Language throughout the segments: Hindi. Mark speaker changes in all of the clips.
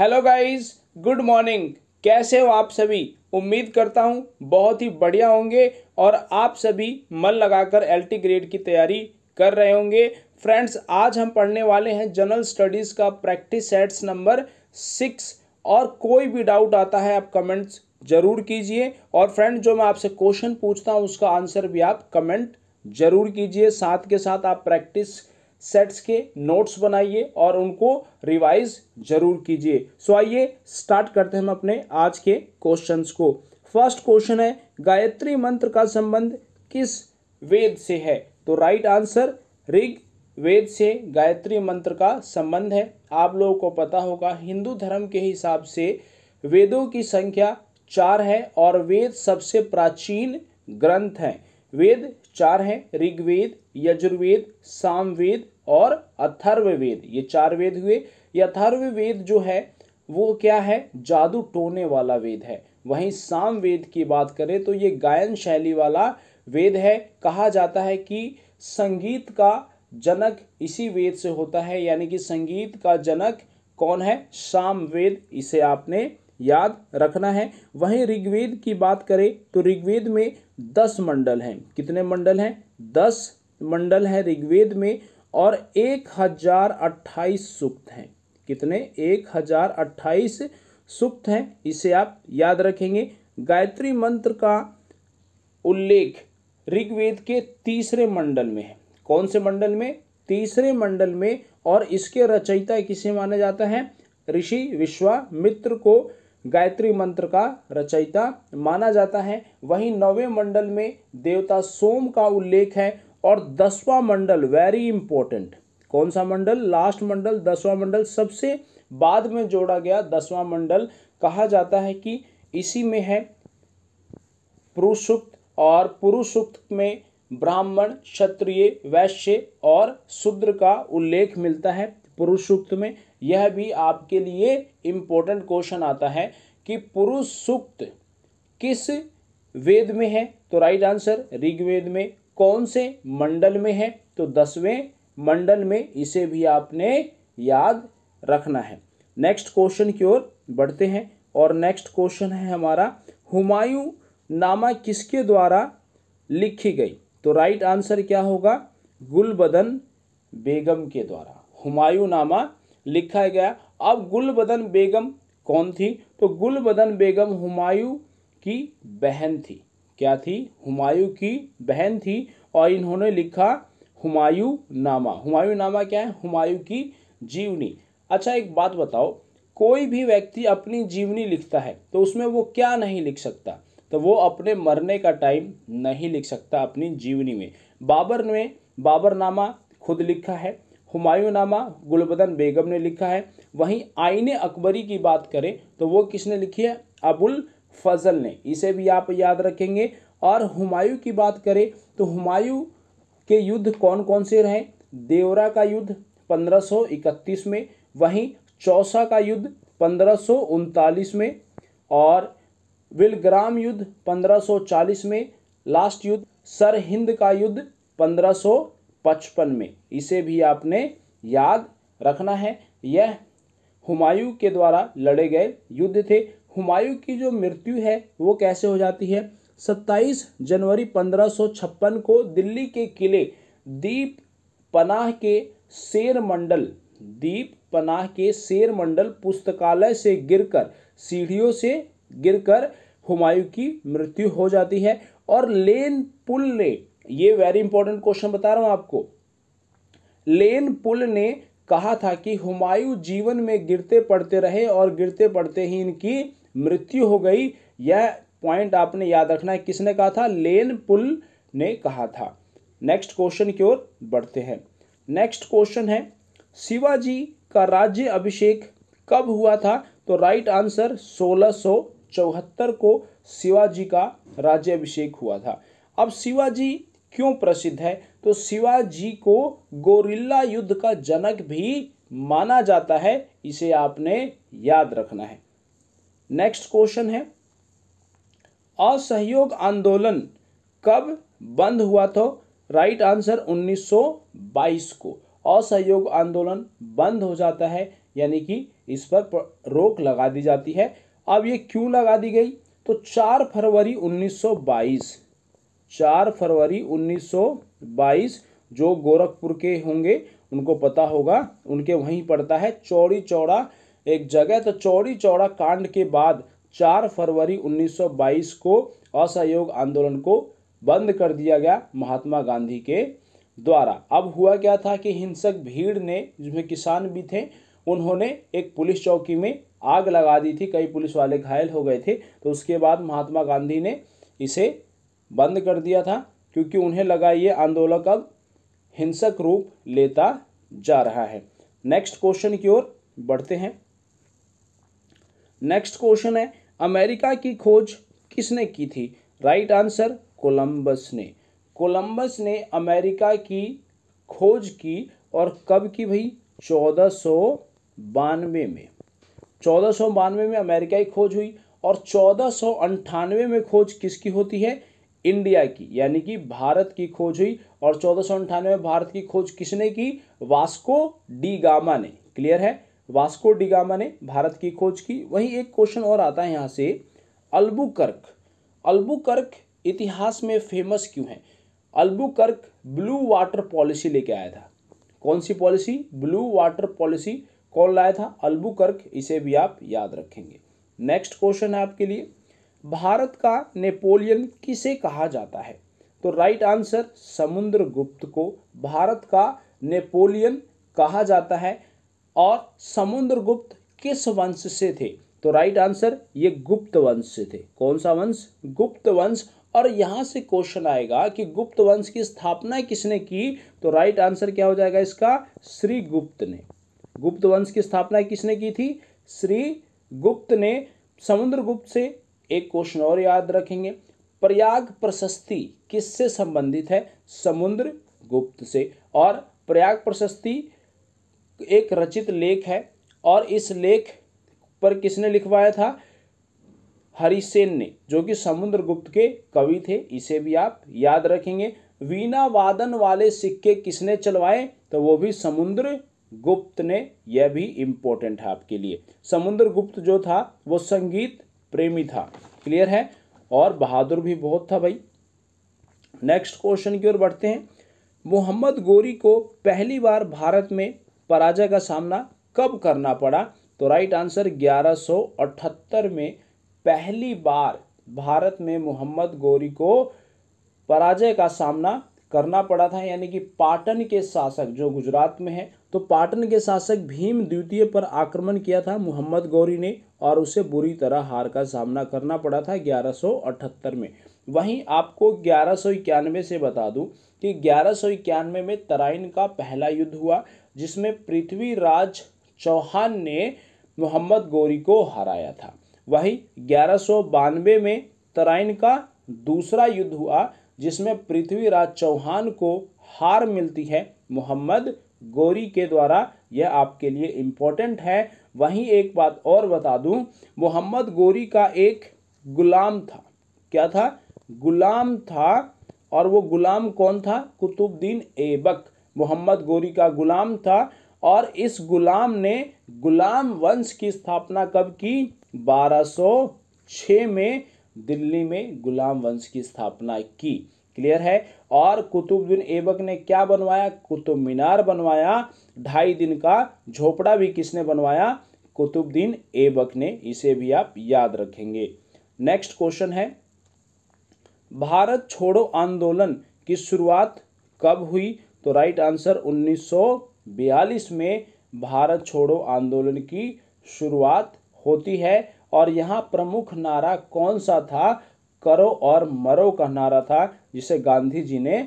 Speaker 1: हेलो गाइस गुड मॉर्निंग कैसे हो आप सभी उम्मीद करता हूँ बहुत ही बढ़िया होंगे और आप सभी मन लगाकर एलटी ग्रेड की तैयारी कर रहे होंगे फ्रेंड्स आज हम पढ़ने वाले हैं जनरल स्टडीज़ का प्रैक्टिस सेट्स नंबर सिक्स और कोई भी डाउट आता है आप कमेंट्स ज़रूर कीजिए और फ्रेंड जो मैं आपसे क्वेश्चन पूछता हूँ उसका आंसर भी आप कमेंट ज़रूर कीजिए साथ के साथ आप प्रैक्टिस सेट्स के नोट्स बनाइए और उनको रिवाइज जरूर कीजिए सो आइए स्टार्ट करते हैं हम अपने आज के क्वेश्चंस को फर्स्ट क्वेश्चन है गायत्री मंत्र का संबंध किस वेद से है तो राइट आंसर ऋग वेद से गायत्री मंत्र का संबंध है आप लोगों को पता होगा हिंदू धर्म के हिसाब से वेदों की संख्या चार है और वेद सबसे प्राचीन ग्रंथ हैं वेद चार हैं ऋग्वेद यजुर्वेद सामवेद और अथर्ववेद ये चार वेद हुए ये अथर्व वेद जो है वो क्या है जादू टोने वाला वेद है वहीं साम वेद की बात करें तो ये गायन शैली वाला वेद है कहा जाता है कि संगीत का जनक इसी वेद से होता है यानी कि संगीत का जनक कौन है साम वेद इसे आपने याद रखना है वहीं ऋग्वेद की बात करें तो ऋग्वेद में दस मंडल हैं कितने मंडल हैं दस मंडल हैं ऋग्वेद में और एक हजार अट्ठाईस सूक्त हैं कितने एक हजार अट्ठाईस सूक्त हैं इसे आप याद रखेंगे गायत्री मंत्र का उल्लेख ऋग्वेद के तीसरे मंडल में है कौन से मंडल में तीसरे मंडल में और इसके रचयिता किसे माना जाता है ऋषि विश्वामित्र को गायत्री मंत्र का रचयिता माना जाता है वहीं नौवें मंडल में देवता सोम का उल्लेख है और दसवां मंडल वेरी इंपॉर्टेंट कौन सा मंडल लास्ट मंडल दसवां मंडल सबसे बाद में जोड़ा गया दसवां मंडल कहा जाता है कि इसी में है पुरुषुक्त और पुरुषुक्त में ब्राह्मण क्षत्रिय वैश्य और शूद्र का उल्लेख मिलता है पुरुषुक्त में यह भी आपके लिए इम्पोर्टेंट क्वेश्चन आता है कि पुरुषुक्त किस वेद में है तो राइट आंसर ऋग्वेद में कौन से मंडल में है तो दसवें मंडल में इसे भी आपने याद रखना है नेक्स्ट क्वेश्चन की ओर बढ़ते हैं और नेक्स्ट क्वेश्चन है हमारा हुमायूं नामा किसके द्वारा लिखी गई तो राइट आंसर क्या होगा गुलबदन बेगम के द्वारा हुमायूं नामा लिखा गया अब गुलबदन बेगम कौन थी तो गुलबदन बेगम हुमायूं की बहन थी क्या थी हुमायूं की बहन थी और इन्होंने लिखा हुमायूं नामा हुमायूं नामा क्या है हुमायूं की जीवनी अच्छा एक बात बताओ कोई भी व्यक्ति अपनी जीवनी लिखता है तो उसमें वो क्या नहीं लिख सकता तो वो अपने मरने का टाइम नहीं लिख सकता अपनी जीवनी में बाबर ने बाबर नामा खुद लिखा है हुमायूं नामा गुलबदन बेगम ने लिखा है वहीं आईने अकबरी की बात करें तो वो किसने लिखी है अबुल फजल ने इसे भी आप याद रखेंगे और हुमायूं की बात करें तो हुमायूं के युद्ध कौन कौन से रहे देवरा का युद्ध 1531 में वहीं चौसा का युद्ध पंद्रह में और विलग्राम युद्ध 1540 में लास्ट युद्ध सर हिंद का युद्ध 1555 में इसे भी आपने याद रखना है यह हुमायूं के द्वारा लड़े गए युद्ध थे हुमायूं की जो मृत्यु है वो कैसे हो जाती है 27 जनवरी 1556 को दिल्ली के किले दीप पनाह के शेर मंडल दीप पनाह के शेर मंडल पुस्तकालय से गिरकर सीढ़ियों से गिरकर हुमायूं की मृत्यु हो जाती है और लेन पुल ने ये वेरी इंपॉर्टेंट क्वेश्चन बता रहा हूँ आपको लेन पुल ने कहा था कि हुमायूं जीवन में गिरते पड़ते रहे और गिरते पड़ते ही इनकी मृत्यु हो गई यह पॉइंट आपने याद रखना है किसने कहा था लेन पुल ने कहा था नेक्स्ट क्वेश्चन की ओर बढ़ते हैं नेक्स्ट क्वेश्चन है शिवाजी का राज्य अभिषेक कब हुआ था तो राइट आंसर सोलह चौहत्तर को शिवाजी का राज्य अभिषेक हुआ था अब शिवाजी क्यों प्रसिद्ध है तो शिवाजी को गोरिल्ला युद्ध का जनक भी माना जाता है इसे आपने याद रखना है नेक्स्ट क्वेश्चन है असहयोग आंदोलन कब बंद हुआ था राइट आंसर 1922 को असहयोग आंदोलन बंद हो जाता है यानी कि इस पर रोक लगा दी जाती है अब ये क्यों लगा दी गई तो 4 फरवरी 1922 4 फरवरी 1922 जो गोरखपुर के होंगे उनको पता होगा उनके वहीं पड़ता है चौड़ी चौड़ा एक जगह तो चौड़ी चौड़ा कांड के बाद 4 फरवरी 1922 को असहयोग आंदोलन को बंद कर दिया गया महात्मा गांधी के द्वारा अब हुआ क्या था कि हिंसक भीड़ ने जिसमें किसान भी थे उन्होंने एक पुलिस चौकी में आग लगा दी थी कई पुलिस वाले घायल हो गए थे तो उसके बाद महात्मा गांधी ने इसे बंद कर दिया था क्योंकि उन्हें लगा ये आंदोलन अब हिंसक रूप लेता जा रहा है नेक्स्ट क्वेश्चन की ओर बढ़ते हैं नेक्स्ट क्वेश्चन है अमेरिका की खोज किसने की थी राइट आंसर कोलंबस ने कोलंबस ने अमेरिका की खोज की और कब की भाई चौदह सौ बानवे में चौदह सौ बानवे में अमेरिका की खोज हुई और चौदह सौ अंठानवे में खोज किसकी होती है इंडिया की यानी कि भारत की खोज हुई और चौदह सौ अंठानवे में भारत की खोज किसने की वास्को डी गामा ने क्लियर है वास्को डिगामा ने भारत की खोज की वहीं एक क्वेश्चन और आता है यहाँ से अल्बुकर्क अल्बुकर्क इतिहास में फेमस क्यों है अल्बुकर्क ब्लू वाटर पॉलिसी लेके आया था कौन सी पॉलिसी ब्लू वाटर पॉलिसी कौन लाया था अल्बुकर्क इसे भी आप याद रखेंगे नेक्स्ट क्वेश्चन है आपके लिए भारत का नेपोलियन किसे कहा जाता है तो राइट आंसर समुद्र गुप्त को भारत का नेपोलियन कहा जाता है और समुद्रगुप्त किस वंश से थे तो राइट आंसर ये गुप्त वंश से थे कौन सा वंश गुप्त वंश और यहाँ से क्वेश्चन आएगा कि गुप्त वंश की स्थापना किसने की तो राइट आंसर क्या हो जाएगा इसका श्री गुप्त ने गुप्त वंश की स्थापना किसने की थी श्री गुप्त ने समुद्रगुप्त से एक क्वेश्चन और याद रखेंगे प्रयाग प्रशस्ति किससे संबंधित है समुद्र गुप्त से और प्रयाग प्रशस्ति एक रचित लेख है और इस लेख पर किसने लिखवाया था हरिसेन ने जो कि समुद्रगुप्त के कवि थे इसे भी आप याद रखेंगे वीणा वादन वाले सिक्के किसने चलवाए तो वो भी समुद्र गुप्त ने यह भी इंपॉर्टेंट है आपके लिए समुद्र गुप्त जो था वो संगीत प्रेमी था क्लियर है और बहादुर भी बहुत था भाई नेक्स्ट क्वेश्चन की ओर बढ़ते हैं मोहम्मद गोरी को पहली बार भारत में पराजय का सामना कब करना पड़ा तो राइट आंसर 1178 में पहली बार भारत में मोहम्मद गौरी को पराजय का सामना करना पड़ा था यानी कि पाटन के शासक जो गुजरात में है तो पाटन के शासक भीम द्वितीय पर आक्रमण किया था मोहम्मद गौरी ने और उसे बुरी तरह हार का सामना करना पड़ा था 1178 में वहीं आपको ग्यारह से बता दूं कि ग्यारह में तराइन का पहला युद्ध हुआ जिसमें पृथ्वीराज चौहान ने मोहम्मद गौरी को हराया था वहीं ग्यारह में तराइन का दूसरा युद्ध हुआ जिसमें पृथ्वीराज चौहान को हार मिलती है मोहम्मद गौरी के द्वारा यह आपके लिए इम्पोर्टेंट है वहीं एक बात और बता दूं मोहम्मद गौरी का एक गुलाम था क्या था गुलाम था और वो गुलाम कौन था कुतुबुद्दीन ऐबक मोहम्मद गोरी का गुलाम था और इस गुलाम ने गुलाम वंश की स्थापना कब की 1206 में दिल्ली में गुलाम वंश की स्थापना की क्लियर है और कुतुबुद्दीन ऐबक ने क्या बनवाया कुतुब मीनार बनवाया ढाई दिन का झोपड़ा भी किसने बनवाया कुतुबुद्दीन ऐबक ने इसे भी आप याद रखेंगे नेक्स्ट क्वेश्चन है भारत छोड़ो आंदोलन की शुरुआत कब हुई तो राइट आंसर 1942 में भारत छोड़ो आंदोलन की शुरुआत होती है और यहाँ प्रमुख नारा कौन सा था करो और मरो का नारा था जिसे गांधी जी ने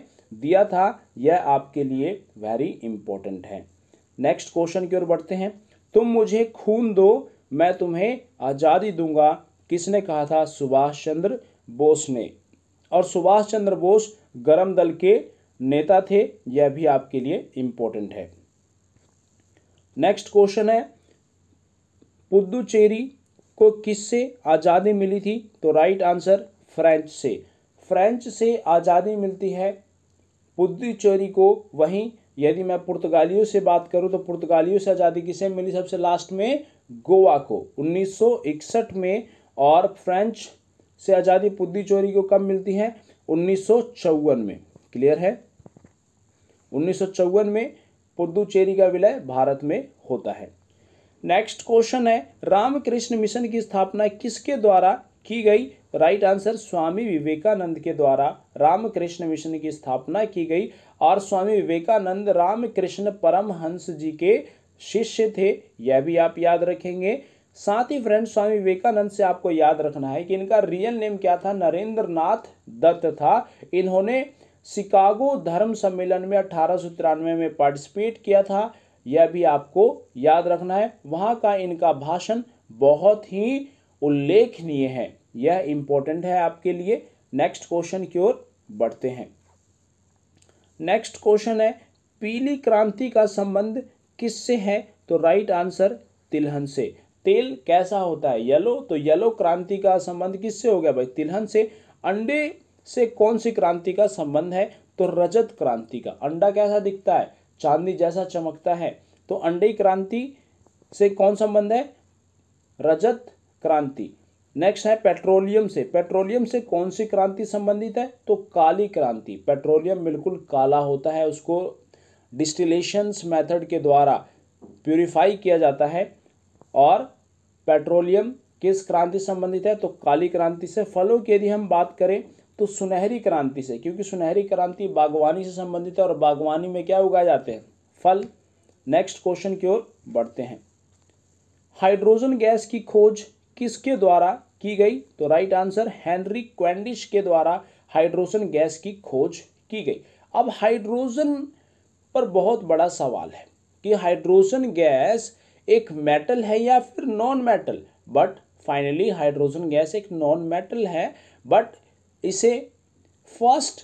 Speaker 1: दिया था यह आपके लिए वेरी इंपॉर्टेंट है नेक्स्ट क्वेश्चन की ओर बढ़ते हैं तुम मुझे खून दो मैं तुम्हें आज़ादी दूंगा किसने कहा था सुभाष चंद्र बोस ने और सुभाष चंद्र बोस गरम दल के नेता थे यह भी आपके लिए इम्पोर्टेंट है नेक्स्ट क्वेश्चन है पुदुचेरी को किससे आज़ादी मिली थी तो राइट आंसर फ्रेंच से फ्रेंच से आज़ादी मिलती है पुदुचेरी को वहीं यदि मैं पुर्तगालियों से बात करूं तो पुर्तगालियों से आज़ादी किसे मिली सबसे लास्ट में गोवा को 1961 में और फ्रेंच से आज़ादी पुदुचेरी को कब मिलती है उन्नीस में क्लियर है उन्नीस में पुदुचेरी का विलय भारत में होता है नेक्स्ट क्वेश्चन है रामकृष्ण मिशन की स्थापना किसके द्वारा की गई राइट आंसर स्वामी विवेकानंद के द्वारा रामकृष्ण मिशन की स्थापना की गई और स्वामी विवेकानंद रामकृष्ण परमहंस जी के शिष्य थे यह भी आप याद रखेंगे साथ ही फ्रेंड स्वामी विवेकानंद से आपको याद रखना है कि इनका रियल नेम क्या था नरेंद्र नाथ दत्त था इन्होंने शिकागो धर्म सम्मेलन में अठारह में पार्टिसिपेट किया था यह भी आपको याद रखना है वहां का इनका भाषण बहुत ही उल्लेखनीय है यह इंपॉर्टेंट है आपके लिए नेक्स्ट क्वेश्चन की ओर बढ़ते हैं नेक्स्ट क्वेश्चन है पीली क्रांति का संबंध किससे है तो राइट आंसर तिलहन से तेल कैसा होता है येलो तो येलो क्रांति का संबंध किससे हो गया भाई तिलहन से अंडे से कौन सी क्रांति का संबंध है तो रजत क्रांति का अंडा कैसा दिखता है चांदी जैसा चमकता है तो अंडे क्रांति से कौन संबंध है रजत क्रांति नेक्स्ट है पेट्रोलियम से पेट्रोलियम से कौन सी क्रांति संबंधित है तो काली क्रांति पेट्रोलियम बिल्कुल काला होता है उसको डिस्टिलेशंस मेथड के द्वारा प्योरीफाई किया जाता है और पेट्रोलियम किस क्रांति संबंधित है तो काली क्रांति से फलों की यदि हम बात करें तो सुनहरी क्रांति से क्योंकि सुनहरी क्रांति बागवानी से संबंधित है और बागवानी में क्या उगाए जाते हैं फल नेक्स्ट क्वेश्चन की ओर बढ़ते हैं हाइड्रोजन गैस की खोज किसके द्वारा की गई तो राइट आंसर हेनरी क्वेंडिश के द्वारा हाइड्रोजन गैस की खोज की गई अब हाइड्रोजन पर बहुत बड़ा सवाल है कि हाइड्रोजन गैस एक मेटल है या फिर non metal but finally hydrogen gas एक नॉन मेटल है बट इसे फर्स्ट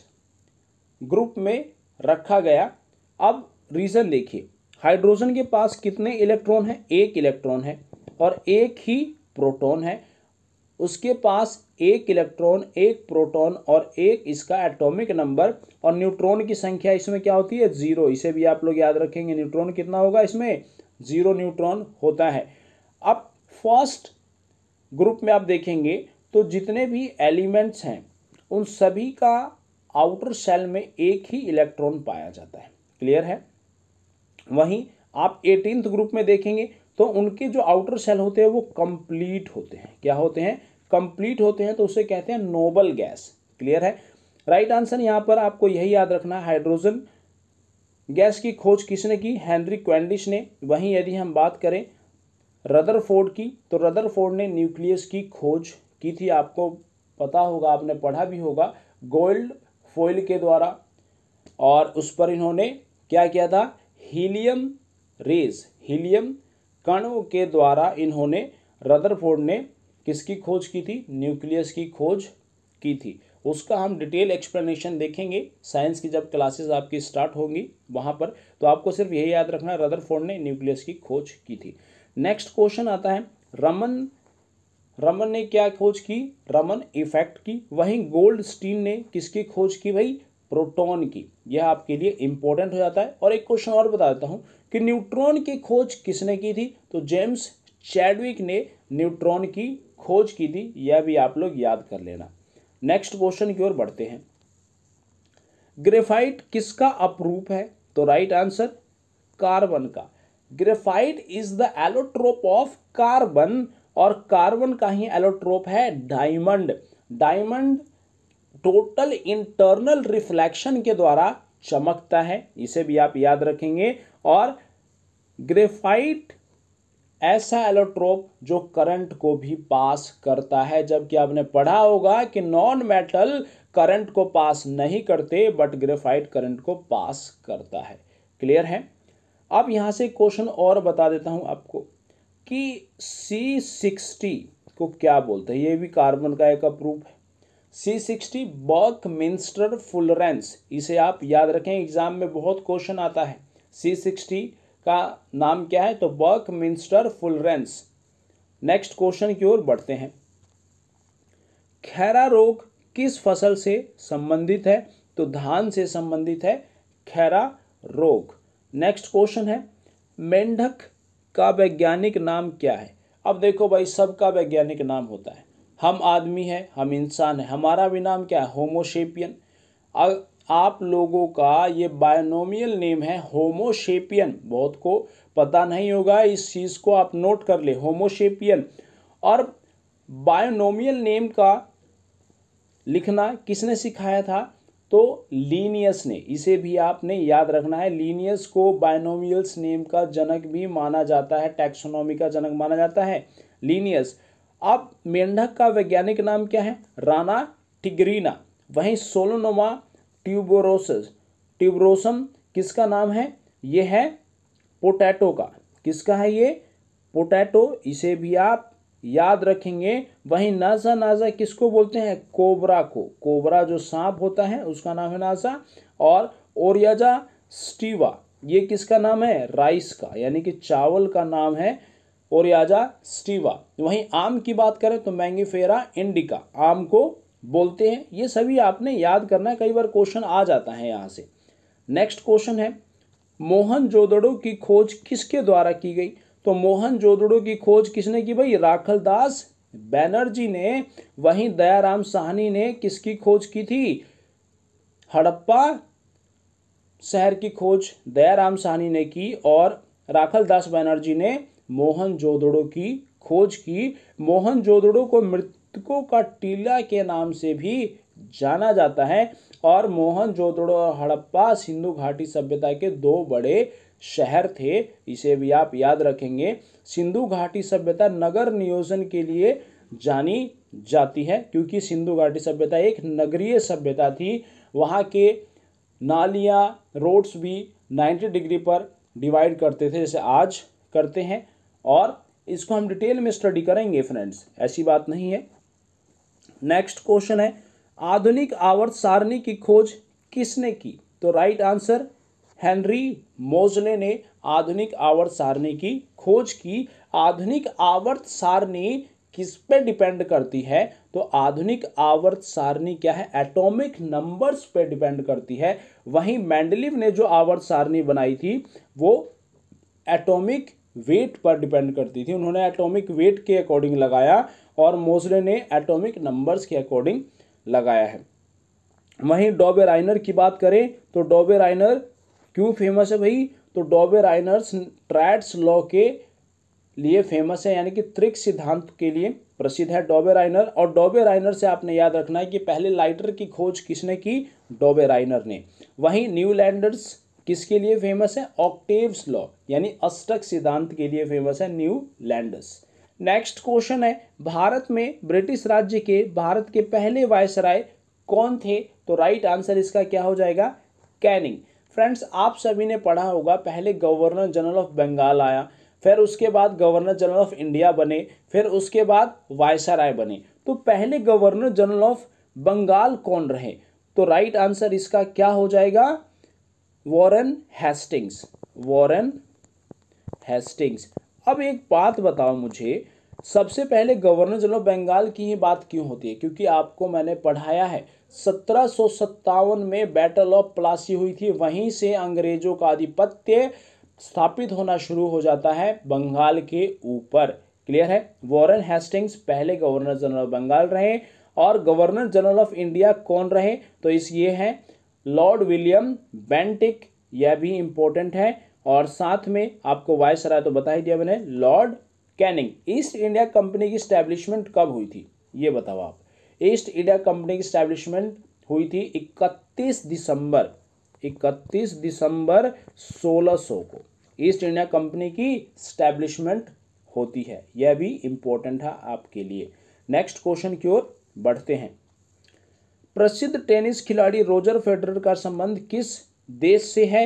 Speaker 1: ग्रुप में रखा गया अब रीज़न देखिए हाइड्रोजन के पास कितने इलेक्ट्रॉन हैं एक इलेक्ट्रॉन है और एक ही प्रोटॉन है उसके पास एक इलेक्ट्रॉन एक प्रोटॉन और एक इसका एटॉमिक नंबर और न्यूट्रॉन की संख्या इसमें क्या होती है जीरो इसे भी आप लोग याद रखेंगे न्यूट्रॉन कितना होगा इसमें जीरो न्यूट्रॉन होता है अब फर्स्ट ग्रुप में आप देखेंगे तो जितने भी एलिमेंट्स हैं उन सभी का आउटर सेल में एक ही इलेक्ट्रॉन पाया जाता है क्लियर है वहीं आप एटीनथ ग्रुप में देखेंगे तो उनके जो आउटर सेल होते हैं वो कंप्लीट होते हैं क्या होते हैं कंप्लीट होते हैं तो उसे कहते हैं नोबल गैस क्लियर है राइट आंसर यहाँ पर आपको यही याद रखना हाइड्रोजन गैस की खोज किसने की हेनरी क्वेंडिश ने वहीं यदि हम बात करें रदरफोर्ड की तो रदरफोर्ड ने न्यूक्लियस की खोज की थी आपको पता होगा आपने पढ़ा भी होगा गोल्ड फॉइल के द्वारा और उस पर इन्होंने क्या किया था हीलियम रेज हीलियम कणों के द्वारा इन्होंने रदरफोर्ड ने किसकी खोज की थी न्यूक्लियस की खोज की थी उसका हम डिटेल एक्सप्लेनेशन देखेंगे साइंस की जब क्लासेस आपकी स्टार्ट होंगी वहाँ पर तो आपको सिर्फ यही याद रखना रदरफोर्ड ने न्यूक्लियस की खोज की थी नेक्स्ट क्वेश्चन आता है रमन रमन ने क्या खोज की रमन इफेक्ट की वहीं गोल्ड स्टीन ने किसकी खोज की भाई प्रोटॉन की यह आपके लिए इंपॉर्टेंट हो जाता है और एक क्वेश्चन और बता देता हूँ कि न्यूट्रॉन की खोज किसने की थी तो जेम्स चैडविक ने न्यूट्रॉन की खोज की थी यह भी आप लोग याद कर लेना नेक्स्ट क्वेश्चन की ओर बढ़ते हैं ग्रेफाइट किसका अपरूप है तो राइट आंसर कार्बन का graphite is the allotrope of carbon और कार्बन का ही एलोट्रोप है diamond diamond total internal reflection के द्वारा चमकता है इसे भी आप याद रखेंगे और ग्रेफाइट ऐसा एलोट्रोप जो करंट को भी पास करता है जबकि आपने पढ़ा होगा कि नॉन मेटल करंट को पास नहीं करते बट ग्रेफाइट करंट को पास करता है क्लियर है अब यहां से क्वेश्चन और बता देता हूं आपको कि सी सिक्सटी को क्या बोलते हैं ये भी कार्बन का एक अप्रूप है सी सिक्सटी बर्क मिंस्टर फुलरेंस इसे आप याद रखें एग्जाम में बहुत क्वेश्चन आता है सी सिक्सटी का नाम क्या है तो buckminsterfullerenes next question की ओर बढ़ते हैं खैरा रोग किस फसल से संबंधित है तो धान से संबंधित है खैरा रोग नेक्स्ट क्वेश्चन है मेंढक का वैज्ञानिक नाम क्या है अब देखो भाई सबका वैज्ञानिक नाम होता है हम आदमी हैं हम इंसान हैं हमारा भी नाम क्या है होमोशेपियन आप लोगों का ये बायोनोमियल नेम है होमोशेपियन बहुत को पता नहीं होगा इस चीज़ को आप नोट कर ले होमोशेपियन और बायोनोमियल नेम का लिखना किसने सिखाया था तो लीनियस ने इसे भी आपने याद रखना है लीनियस को बायनोमियल्स नेम का जनक भी माना जाता है टैक्सोनॉमी का जनक माना जाता है लीनियस अब मेंढक का वैज्ञानिक नाम क्या है राना टिग्रीना वहीं सोलोनोमा ट्यूबोरोस ट्यूबरोसम किसका नाम है ये है पोटैटो का किसका है ये पोटैटो इसे भी आप याद रखेंगे वहीं नाजा नाजा किसको बोलते हैं कोबरा को कोबरा जो सांप होता है उसका नाम है नाजा और ओरियाजा स्टीवा ये किसका नाम है राइस का यानी कि चावल का नाम है ओरियाजा स्टीवा वहीं आम की बात करें तो मैंगीफेरा इंडिका आम को बोलते हैं ये सभी आपने याद करना है कई बार क्वेश्चन आ जाता है यहाँ से नेक्स्ट क्वेश्चन है मोहन जोदड़ो की खोज किसके द्वारा की गई तो मोहन जोदड़ो की खोज किसने की भाई राखल दास बैनर्जी ने वहीं दयाराम साहनी ने किसकी खोज की थी हड़प्पा शहर की खोज दयाराम साहनी ने की और राखल दास बैनर्जी ने मोहन जोदड़ो की खोज की मोहन जोदड़ो को मृतकों का टीला के नाम से भी जाना जाता है और मोहन जोदड़ो और हड़प्पा सिंधु घाटी सभ्यता के दो बड़े शहर थे इसे भी आप याद रखेंगे सिंधु घाटी सभ्यता नगर नियोजन के लिए जानी जाती है क्योंकि सिंधु घाटी सभ्यता एक नगरीय सभ्यता थी वहाँ के नालियाँ रोड्स भी 90 डिग्री पर डिवाइड करते थे जैसे आज करते हैं और इसको हम डिटेल में स्टडी करेंगे फ्रेंड्स ऐसी बात नहीं है नेक्स्ट क्वेश्चन है आधुनिक आवर्त सारणी की खोज किसने की तो राइट आंसर हेनरी मोजले ने आधुनिक आवर्त सारणी की खोज की आधुनिक आवर्त सारणी किस पे डिपेंड करती है तो आधुनिक आवर्त सारणी क्या है एटॉमिक नंबर्स पे डिपेंड करती है वहीं मैंडलिव ने जो आवर्त सारणी बनाई थी वो एटॉमिक वेट पर डिपेंड करती थी उन्होंने एटॉमिक वेट के अकॉर्डिंग लगाया और मोजले ने एटॉमिक नंबर्स के अकॉर्डिंग लगाया है वहीं डॉबे राइनर की बात करें तो डॉबे राइनर क्यों फेमस है भाई तो डॉबे राइनर्स ट्रैट्स लॉ के लिए फेमस है यानी कि त्रिक सिद्धांत के लिए प्रसिद्ध है डॉबे राइनर और डॉबे राइनर से आपने याद रखना है कि पहले लाइटर की खोज किसने की डॉबे राइनर ने वहीं न्यूलैंडर्स किसके लिए फेमस है ऑक्टेव्स लॉ यानी अष्टक सिद्धांत के लिए फेमस है लैंडर्स नेक्स्ट क्वेश्चन है भारत में ब्रिटिश राज्य के भारत के पहले वायसराय कौन थे तो राइट आंसर इसका क्या हो जाएगा कैनिंग फ्रेंड्स आप सभी ने पढ़ा होगा पहले गवर्नर जनरल ऑफ बंगाल आया फिर उसके बाद गवर्नर जनरल ऑफ इंडिया बने फिर उसके बाद वायसराय बने तो पहले गवर्नर जनरल ऑफ बंगाल कौन रहे तो राइट आंसर इसका क्या हो जाएगा वॉरेन हेस्टिंग्स वॉरेन हेस्टिंग्स अब एक बात बताओ मुझे सबसे पहले गवर्नर जनरल बंगाल की ही बात क्यों होती है क्योंकि आपको मैंने पढ़ाया है सत्रह में बैटल ऑफ प्लासी हुई थी वहीं से अंग्रेजों का आधिपत्य स्थापित होना शुरू हो जाता है बंगाल के ऊपर क्लियर है वॉरेन हेस्टिंग्स पहले गवर्नर जनरल बंगाल रहे और गवर्नर जनरल ऑफ इंडिया कौन रहे तो इस ये हैं लॉर्ड विलियम बेंटिक यह भी इम्पोर्टेंट है और साथ में आपको वायसराय तो बता ही दिया मैंने Lord Canning East India Company की स्टैब्लिशमेंट कब हुई थी ये बताओ आप ईस्ट इंडिया कंपनी की स्टैब्लिशमेंट हुई थी 31 दिसंबर 31 दिसंबर 1600 को ईस्ट इंडिया कंपनी की स्टैब्लिशमेंट होती है यह भी इंपॉर्टेंट है आपके लिए नेक्स्ट क्वेश्चन की ओर बढ़ते हैं प्रसिद्ध टेनिस खिलाड़ी रोजर फेडरर का संबंध किस देश से है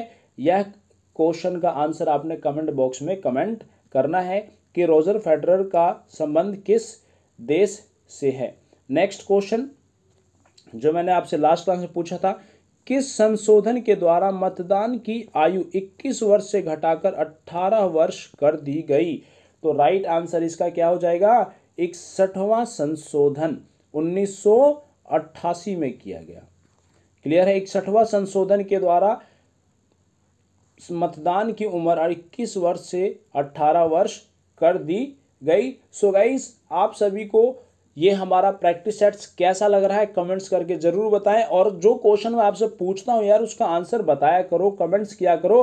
Speaker 1: यह क्वेश्चन का आंसर आपने कमेंट बॉक्स में कमेंट करना है कि रोजर फेडरर का संबंध किस देश से है नेक्स्ट क्वेश्चन जो मैंने आपसे लास्ट क्लास में पूछा था किस संशोधन के द्वारा मतदान की आयु 21 वर्ष से घटाकर 18 वर्ष कर दी गई तो राइट आंसर इसका क्या हो जाएगा इकसठवा संशोधन 1988 में किया गया क्लियर है इकसठवा संशोधन के द्वारा मतदान की उम्र 21 वर्ष से 18 वर्ष कर दी गई सो गाइज आप सभी को ये हमारा प्रैक्टिस सेट्स कैसा लग रहा है कमेंट्स करके ज़रूर बताएं और जो क्वेश्चन मैं आपसे पूछता हूँ यार उसका आंसर बताया करो कमेंट्स किया करो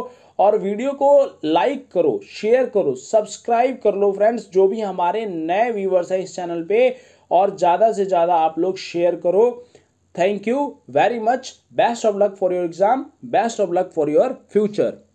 Speaker 1: और वीडियो को लाइक करो शेयर करो सब्सक्राइब कर लो फ्रेंड्स जो भी हमारे नए व्यूवर्स हैं इस चैनल पे और ज़्यादा से ज़्यादा आप लोग शेयर करो thank you very much best of luck for your exam best of luck for your future